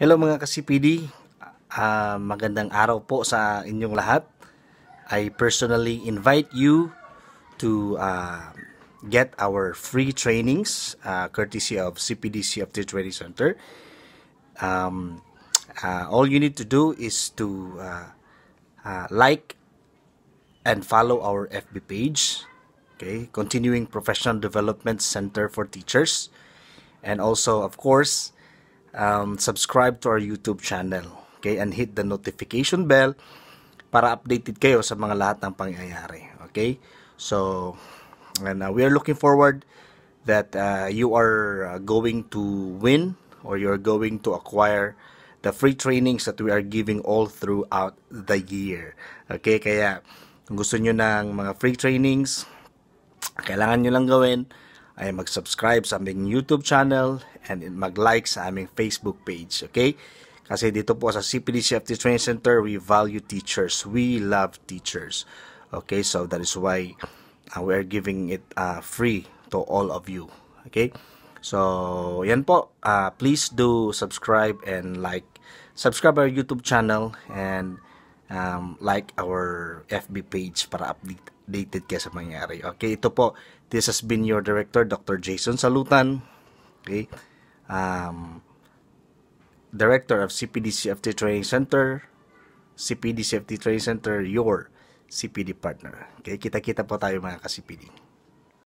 Hello mga kasipidi, uh, ah, magandang araw po sa inyong lahat. I personally invite you to uh, get our free trainings uh, courtesy of CPDC of the Training Center. Um, uh, all you need to do is to uh, uh, like and follow our FB page. Okay, Continuing Professional Development Center for Teachers. And also, of course, um, subscribe to our YouTube channel. Okay, and hit the notification bell para updated kayo sa mga lahat ng pangyayari. Okay? So, and uh, we are looking forward that uh, you are uh, going to win or you are going to acquire the free trainings that we are giving all throughout the year. Okay, kaya kung gusto nyo ng mga free trainings, kailangan nyo lang gawin ay mag-subscribe sa aming YouTube channel and mag-like sa aming Facebook page. Okay? Kasi dito po sa CPDCFT Training Center, we value teachers. We love teachers. Okay? So that is why uh, we are giving it uh, free to all of you. Okay? So, yan po. Uh, please do subscribe and like. Subscribe our YouTube channel and um, like our FB page para update updated ka sa mangyari. Okay, ito po, this has been your director, Dr. Jason Salutan. Okay, um, director of CPD Safety Training Center, CPD Safety Training Center, your CPD partner. Okay, kita-kita po tayo mga ka-CPD.